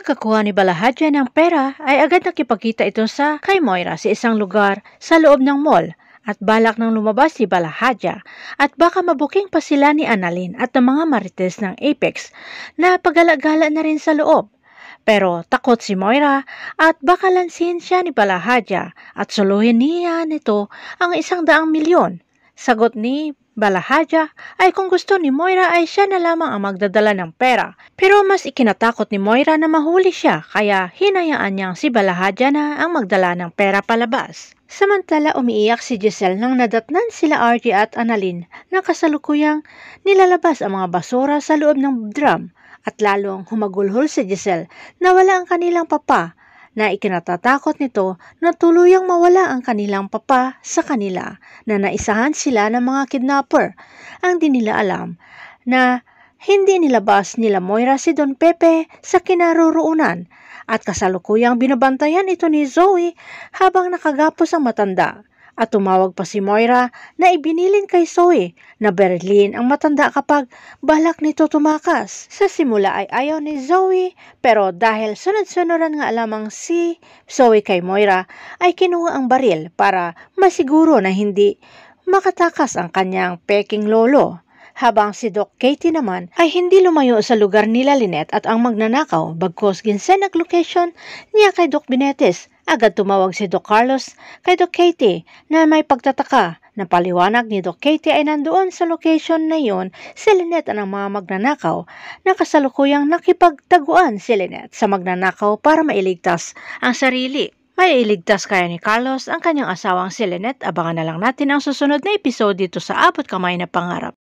Pagkakuha ni Balahadja ng pera ay agad nakipagkita ito sa kay Moira sa isang lugar sa loob ng mall at balak nang lumabas si Balahadja at baka mabuking pa sila ni Annalyn at ng mga marites ng Apex na pagalagala na rin sa loob. Pero takot si Moira at baka lansin siya ni Balahadja at suluhin niya nito ang isang daang milyon. Sagot ni Balahaja ay kung gusto ni Moira ay siya na lamang ang magdadala ng pera. Pero mas ikinatakot ni Moira na mahuli siya kaya hinayaan niyang si Balahaja na ang magdala ng pera palabas. Samantala umiiyak si Giselle nang nadatnan sila RJ at Annalyn na kasalukuyang nilalabas ang mga basura sa loob ng drum at lalong humagulhol si Giselle na wala ang kanilang papa na ikinatatakot nito na tuluyang mawala ang kanilang papa sa kanila na naisahan sila ng mga kidnapper. Ang di nila alam na hindi nilabas nila Moira si Don Pepe sa kinaroroonan at kasalukuyang binabantayan ito ni Zoe habang nakagapos ang matanda. At tumawag pa si Moira na ibinilin kay Zoe na Berlin ang matanda kapag balak nito tumakas. Sa simula ay ayaw ni Zoe pero dahil sunod-sunuran nga lamang si Zoe kay Moira ay kinuha ang baril para masiguro na hindi makatakas ang kanyang peking lolo habang si Doc Katie naman ay hindi lumayo sa lugar nila Lynette at ang magnanakaw bagkos ginsend location niya kay Doc Binetes Agad tumawag si Doc Carlos kay Doc Katie na may pagtataka na paliwanag ni Doc Katie ay nandoon sa location na yon si Lynette ang mga magnanakaw na kasalukuyang nakipagtaguan si Lynette sa magnanakaw para mailigtas ang sarili. May iligtas kaya ni Carlos ang kanyang asawang si Lynette. Abangan na lang natin ang susunod na episode dito sa Abot Kamay na Pangarap.